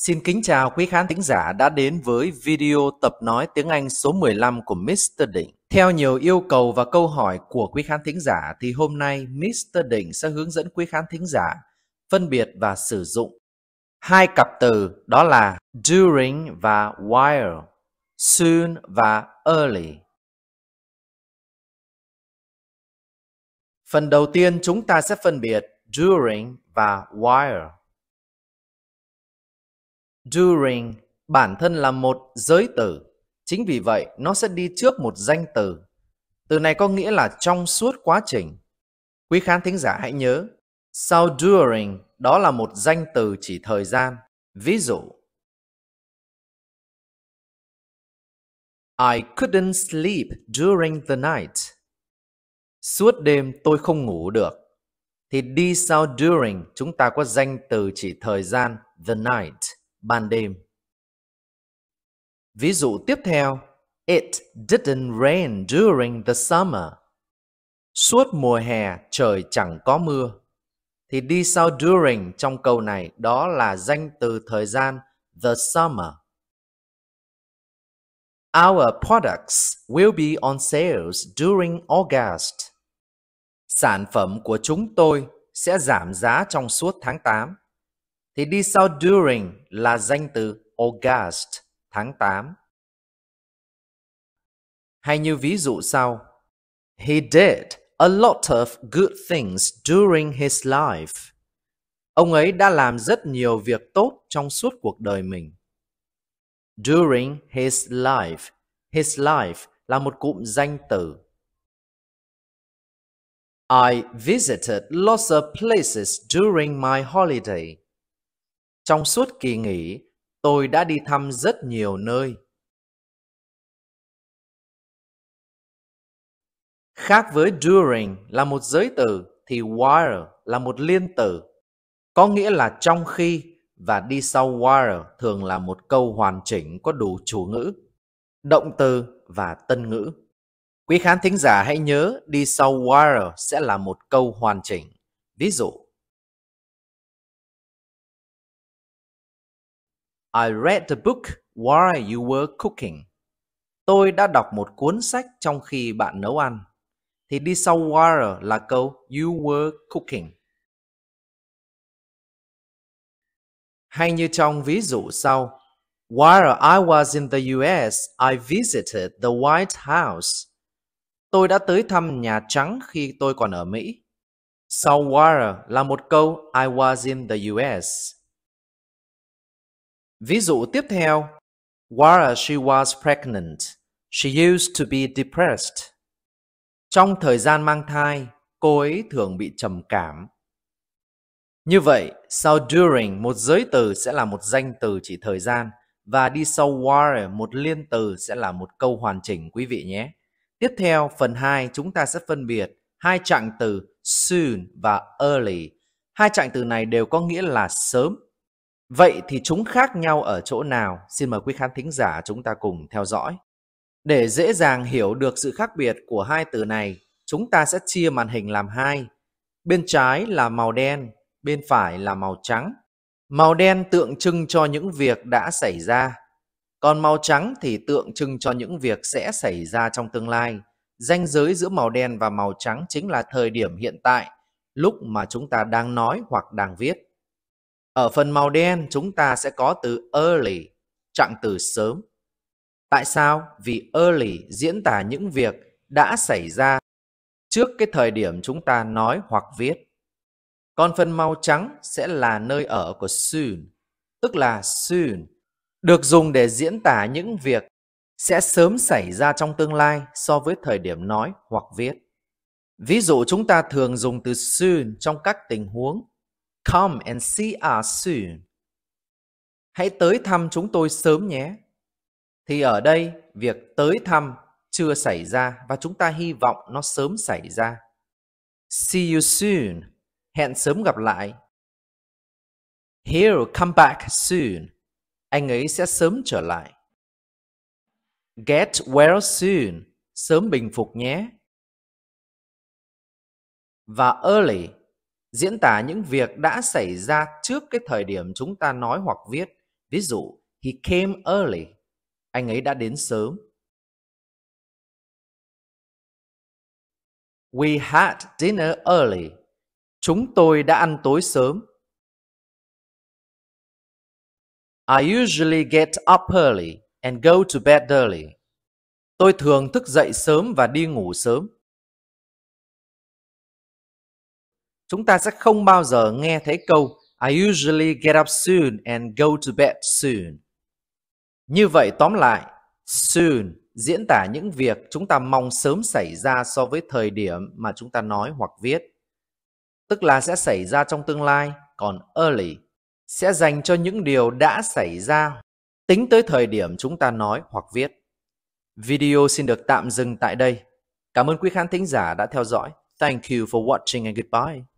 Xin kính chào quý khán thính giả đã đến với video tập nói tiếng Anh số 15 của Mr. Định. Theo nhiều yêu cầu và câu hỏi của quý khán thính giả thì hôm nay Mr. Định sẽ hướng dẫn quý khán thính giả phân biệt và sử dụng hai cặp từ đó là during và while, soon và early. Phần đầu tiên chúng ta sẽ phân biệt during và while. During bản thân là một giới từ, chính vì vậy nó sẽ đi trước một danh từ. Từ này có nghĩa là trong suốt quá trình. Quý khán thính giả hãy nhớ, sau during đó là một danh từ chỉ thời gian. Ví dụ, I couldn't sleep during the night. Suốt đêm tôi không ngủ được. Thì đi sau during chúng ta có danh từ chỉ thời gian the night ban đêm. Ví dụ tiếp theo, It didn't rain during the summer. Suốt mùa hè trời chẳng có mưa. Thì đi sau during trong câu này đó là danh từ thời gian the summer. Our products will be on sales during August. Sản phẩm của chúng tôi sẽ giảm giá trong suốt tháng 8. Thì đi sau during là danh từ August, tháng 8. Hay như ví dụ sau. He did a lot of good things during his life. Ông ấy đã làm rất nhiều việc tốt trong suốt cuộc đời mình. During his life. His life là một cụm danh từ. I visited lots of places during my holiday. Trong suốt kỳ nghỉ, tôi đã đi thăm rất nhiều nơi. Khác với during là một giới từ thì while là một liên từ, có nghĩa là trong khi và đi sau while thường là một câu hoàn chỉnh có đủ chủ ngữ, động từ và tân ngữ. Quý khán thính giả hãy nhớ đi sau while sẽ là một câu hoàn chỉnh. Ví dụ I read the book while you were cooking. Tôi đã đọc một cuốn sách trong khi bạn nấu ăn. Thì đi sau while là câu you were cooking. Hay như trong ví dụ sau, While I was in the US, I visited the White House. Tôi đã tới thăm Nhà Trắng khi tôi còn ở Mỹ. Sau while là một câu I was in the US. Ví dụ tiếp theo, while she was pregnant, she used to be depressed. Trong thời gian mang thai, cô ấy thường bị trầm cảm. Như vậy, sau during một giới từ sẽ là một danh từ chỉ thời gian và đi sau while một liên từ sẽ là một câu hoàn chỉnh quý vị nhé. Tiếp theo, phần 2 chúng ta sẽ phân biệt hai trạng từ soon và early. Hai trạng từ này đều có nghĩa là sớm Vậy thì chúng khác nhau ở chỗ nào? Xin mời quý khán thính giả chúng ta cùng theo dõi. Để dễ dàng hiểu được sự khác biệt của hai từ này, chúng ta sẽ chia màn hình làm hai. Bên trái là màu đen, bên phải là màu trắng. Màu đen tượng trưng cho những việc đã xảy ra, còn màu trắng thì tượng trưng cho những việc sẽ xảy ra trong tương lai. Ranh giới giữa màu đen và màu trắng chính là thời điểm hiện tại, lúc mà chúng ta đang nói hoặc đang viết. Ở phần màu đen chúng ta sẽ có từ early, trạng từ sớm. Tại sao? Vì early diễn tả những việc đã xảy ra trước cái thời điểm chúng ta nói hoặc viết. Còn phần màu trắng sẽ là nơi ở của soon, tức là soon, được dùng để diễn tả những việc sẽ sớm xảy ra trong tương lai so với thời điểm nói hoặc viết. Ví dụ chúng ta thường dùng từ soon trong các tình huống Come and see us soon. Hãy tới thăm chúng tôi sớm nhé. Thì ở đây, việc tới thăm chưa xảy ra và chúng ta hy vọng nó sớm xảy ra. See you soon. Hẹn sớm gặp lại. He'll come back soon. Anh ấy sẽ sớm trở lại. Get well soon. Sớm bình phục nhé. Và early diễn tả những việc đã xảy ra trước cái thời điểm chúng ta nói hoặc viết. Ví dụ, he came early, anh ấy đã đến sớm. We had dinner early. Chúng tôi đã ăn tối sớm. I usually get up early and go to bed early. Tôi thường thức dậy sớm và đi ngủ sớm. Chúng ta sẽ không bao giờ nghe thấy câu I usually get up soon and go to bed soon. Như vậy tóm lại, soon diễn tả những việc chúng ta mong sớm xảy ra so với thời điểm mà chúng ta nói hoặc viết. Tức là sẽ xảy ra trong tương lai, còn early sẽ dành cho những điều đã xảy ra tính tới thời điểm chúng ta nói hoặc viết. Video xin được tạm dừng tại đây. Cảm ơn quý khán thính giả đã theo dõi. Thank you for watching and goodbye.